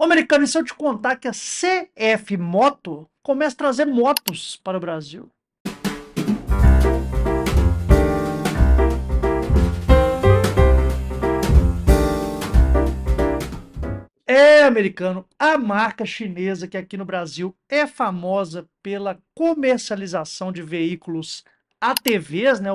Ô, americano, e se eu te contar que a CF Moto começa a trazer motos para o Brasil? É, americano, a marca chinesa que aqui no Brasil é famosa pela comercialização de veículos ATVs, né,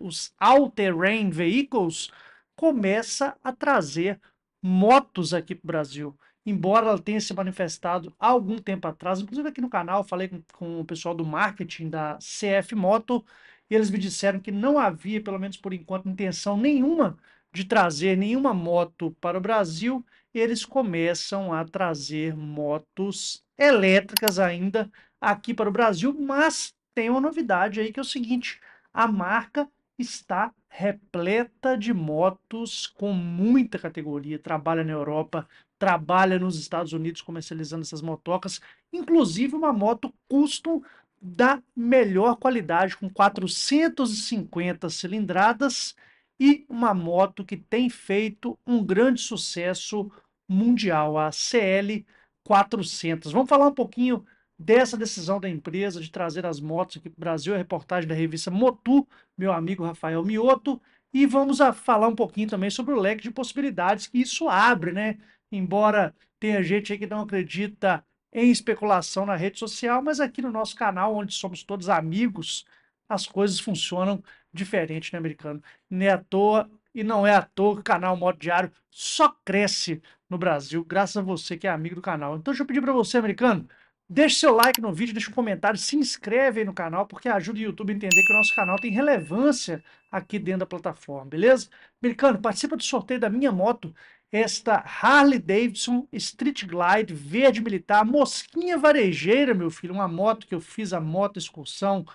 os All-Terrain Vehicles, começa a trazer motos aqui para o Brasil embora ela tenha se manifestado há algum tempo atrás, inclusive aqui no canal, falei com, com o pessoal do marketing da CF Moto, e eles me disseram que não havia, pelo menos por enquanto, intenção nenhuma de trazer nenhuma moto para o Brasil, eles começam a trazer motos elétricas ainda aqui para o Brasil, mas tem uma novidade aí que é o seguinte, a marca está repleta de motos com muita categoria, trabalha na Europa, trabalha nos Estados Unidos comercializando essas motocas, inclusive uma moto custom da melhor qualidade, com 450 cilindradas e uma moto que tem feito um grande sucesso mundial, a CL 400. Vamos falar um pouquinho dessa decisão da empresa de trazer as motos aqui para o Brasil, a reportagem da revista Motu, meu amigo Rafael Mioto, e vamos a falar um pouquinho também sobre o leque de possibilidades que isso abre, né? Embora tenha gente aí que não acredita em especulação na rede social, mas aqui no nosso canal, onde somos todos amigos, as coisas funcionam diferente, né, americano? Nem é à toa e não é à toa que o canal Moto Diário só cresce no Brasil, graças a você que é amigo do canal. Então deixa eu pedir para você, americano, Deixe seu like no vídeo, deixe um comentário, se inscreve aí no canal, porque ajuda o YouTube a entender que o nosso canal tem relevância aqui dentro da plataforma, beleza? Americano, participa do sorteio da minha moto, esta Harley Davidson Street Glide verde militar, mosquinha varejeira, meu filho, uma moto que eu fiz, a moto excursão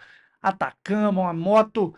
Atacama, uma moto,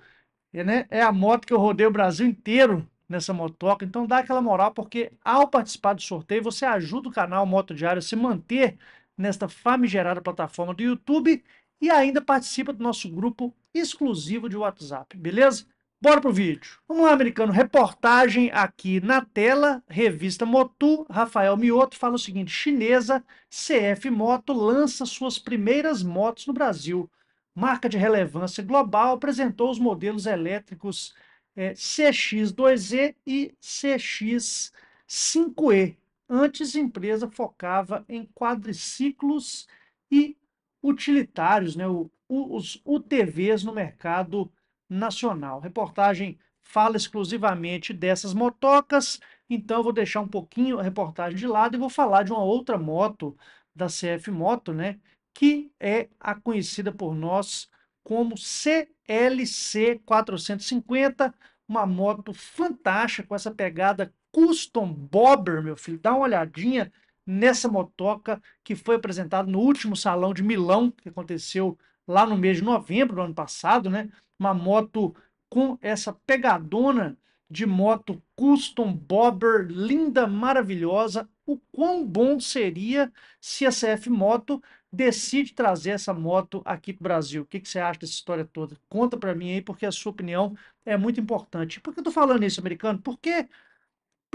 é, né? é a moto que eu rodei o Brasil inteiro nessa motoca, então dá aquela moral, porque ao participar do sorteio, você ajuda o canal Moto Diário a se manter nesta famigerada plataforma do YouTube e ainda participa do nosso grupo exclusivo de WhatsApp, beleza? Bora pro vídeo. Vamos lá, americano. Reportagem aqui na tela, revista Motu, Rafael Mioto fala o seguinte: chinesa CF Moto lança suas primeiras motos no Brasil. Marca de relevância global apresentou os modelos elétricos é, eh, CX2E e CX5E Antes, a empresa focava em quadriciclos e utilitários, né? O, os UTVs no mercado nacional. A reportagem fala exclusivamente dessas motocas, então eu vou deixar um pouquinho a reportagem de lado e vou falar de uma outra moto da CF Moto, né? Que é a conhecida por nós como CLC 450, uma moto fantástica com essa pegada Custom Bobber, meu filho. Dá uma olhadinha nessa motoca que foi apresentada no último salão de Milão, que aconteceu lá no mês de novembro do ano passado, né? Uma moto com essa pegadona de moto custom bobber, linda, maravilhosa. O quão bom seria se a CF Moto decide trazer essa moto aqui para o Brasil. O que, que, você acha dessa história toda? Conta para mim aí, porque a sua opinião é muito importante. Por que eu tô falando isso, americano? Porque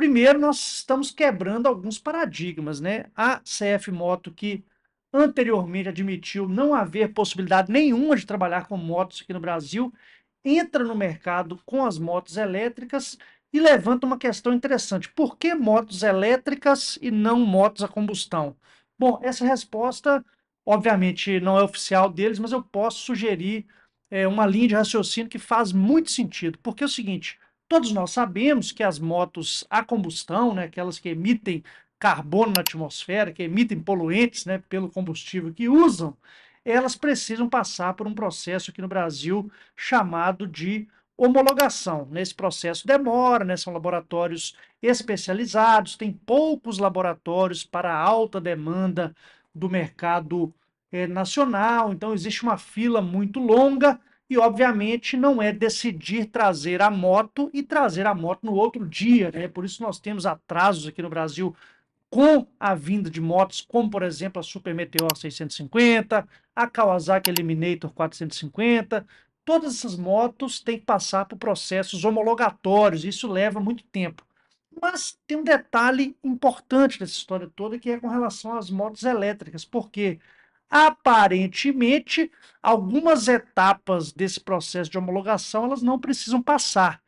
Primeiro, nós estamos quebrando alguns paradigmas, né? A CF Moto, que anteriormente admitiu não haver possibilidade nenhuma de trabalhar com motos aqui no Brasil, entra no mercado com as motos elétricas e levanta uma questão interessante. Por que motos elétricas e não motos a combustão? Bom, essa resposta, obviamente, não é oficial deles, mas eu posso sugerir é, uma linha de raciocínio que faz muito sentido, porque é o seguinte: Todos nós sabemos que as motos a combustão, né, aquelas que emitem carbono na atmosfera, que emitem poluentes né, pelo combustível que usam, elas precisam passar por um processo aqui no Brasil chamado de homologação. Nesse né? processo demora, né? são laboratórios especializados, tem poucos laboratórios para alta demanda do mercado eh, nacional, então existe uma fila muito longa e, obviamente, não é decidir trazer a moto e trazer a moto no outro dia. Né? Por isso nós temos atrasos aqui no Brasil com a vinda de motos, como por exemplo a Super Meteor 650, a Kawasaki Eliminator 450. Todas essas motos têm que passar por processos homologatórios, isso leva muito tempo. Mas tem um detalhe importante nessa história toda que é com relação às motos elétricas, porque quê? aparentemente, algumas etapas desse processo de homologação elas não precisam passar.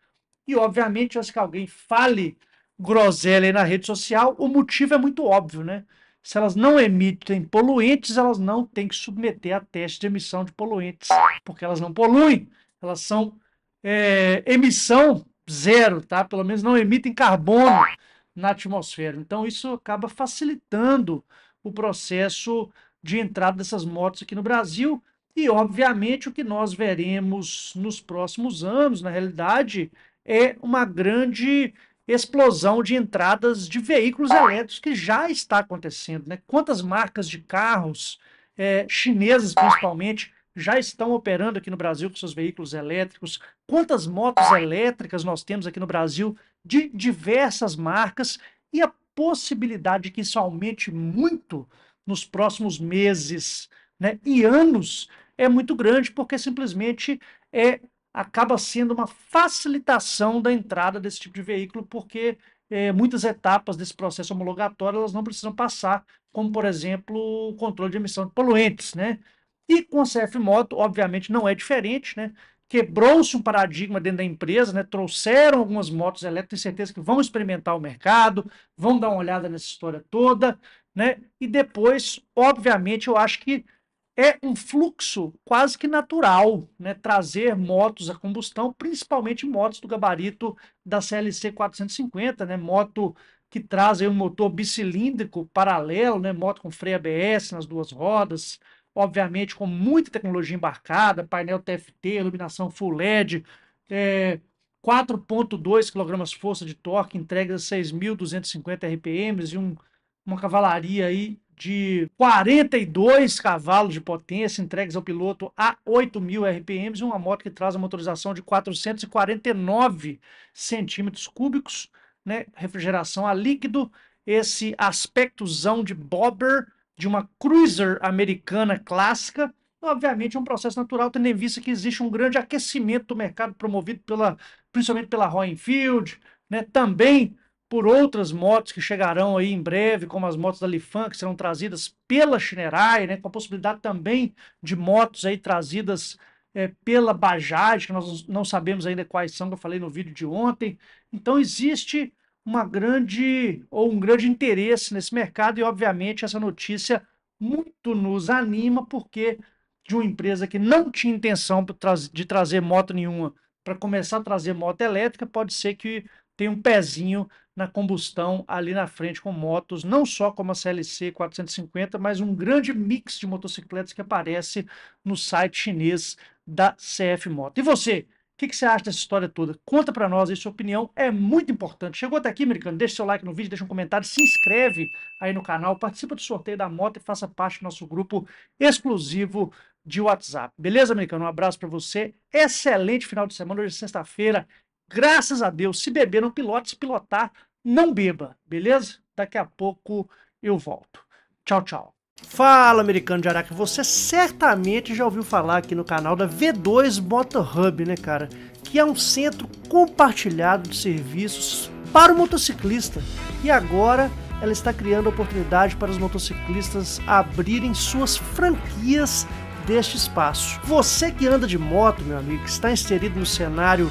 E, obviamente, antes que alguém fale groselha aí na rede social, o motivo é muito óbvio, né? Se elas não emitem poluentes, elas não têm que submeter a teste de emissão de poluentes, porque elas não poluem, elas são é, emissão zero, tá? Pelo menos não emitem carbono na atmosfera. Então isso acaba facilitando o processo de entrada dessas motos aqui no Brasil. E, obviamente, o que nós veremos nos próximos anos, na realidade, é uma grande explosão de entradas de veículos elétricos que já está acontecendo. Né? Quantas marcas de carros, é, chinesas principalmente, já estão operando aqui no Brasil com seus veículos elétricos? Quantas motos elétricas nós temos aqui no Brasil de diversas marcas? E a possibilidade que isso aumente muito nos próximos meses né, e anos é muito grande, porque simplesmente é, acaba sendo uma facilitação da entrada desse tipo de veículo, porque é, muitas etapas desse processo homologatório elas não precisam passar, como, por exemplo, o controle de emissão de poluentes. Né? E com a CF Moto, obviamente, não é diferente, né? quebrou-se um paradigma dentro da empresa, né? trouxeram algumas motos elétricas, tenho certeza que vão experimentar o mercado, vão dar uma olhada nessa história toda, né? E depois, obviamente, eu acho que é um fluxo quase que natural né? trazer motos a combustão, principalmente motos do gabarito da CLC 450, né? moto que traz aí um motor bicilíndrico paralelo, né? moto com freio ABS nas duas rodas, obviamente com muita tecnologia embarcada, painel TFT, iluminação full LED, é, 4.2 kg força de torque entregues a 6.250 RPMs e um uma cavalaria aí de 42 cavalos de potência entregues ao piloto a 8.000 RPMs e uma moto que traz a motorização de 449 centímetros cúbicos, né? refrigeração a líquido, esse aspectozão de bobber de uma cruiser americana clássica, obviamente é um processo natural, tendo em vista que existe um grande aquecimento do mercado promovido pela, principalmente pela Royal Enfield, né? também por outras motos que chegarão aí em breve, como as motos da Lifan, que serão trazidas pela Chinerai, né, com a possibilidade também de motos aí trazidas é, pela Bajaj, que nós não sabemos ainda quais são, que eu falei no vídeo de ontem. Então existe uma grande ou um grande interesse nesse mercado e obviamente essa notícia muito nos anima porque de uma empresa que não tinha intenção de trazer moto nenhuma para começar a trazer moto elétrica, pode ser que tenha um pezinho na combustão ali na frente com motos, não só como a CLC 450, mas um grande mix de motocicletas que aparece no site chinês da CF Moto. E você, o que, que, você acha dessa história toda? Conta para nós aí sua opinião, é muito importante. Chegou até aqui, americano? Deixa seu like no vídeo, deixa um comentário, se inscreve aí no canal, participa do sorteio da moto e faça parte do nosso grupo exclusivo de WhatsApp. Beleza, americano? Um abraço para você. Excelente final de semana. Hoje é sexta-feira. Graças a Deus, se beber não pilote, se pilotar, não beba, beleza? Daqui a pouco eu volto. Tchau, tchau. Fala, americano de Araca, você certamente já ouviu falar aqui no canal da V2 Motorhub, Hub, né, cara? Que é um centro compartilhado de serviços para o motociclista. E agora ela está criando oportunidade para os motociclistas abrirem suas franquias deste espaço. Você que anda de moto, meu amigo, que está inserido no cenário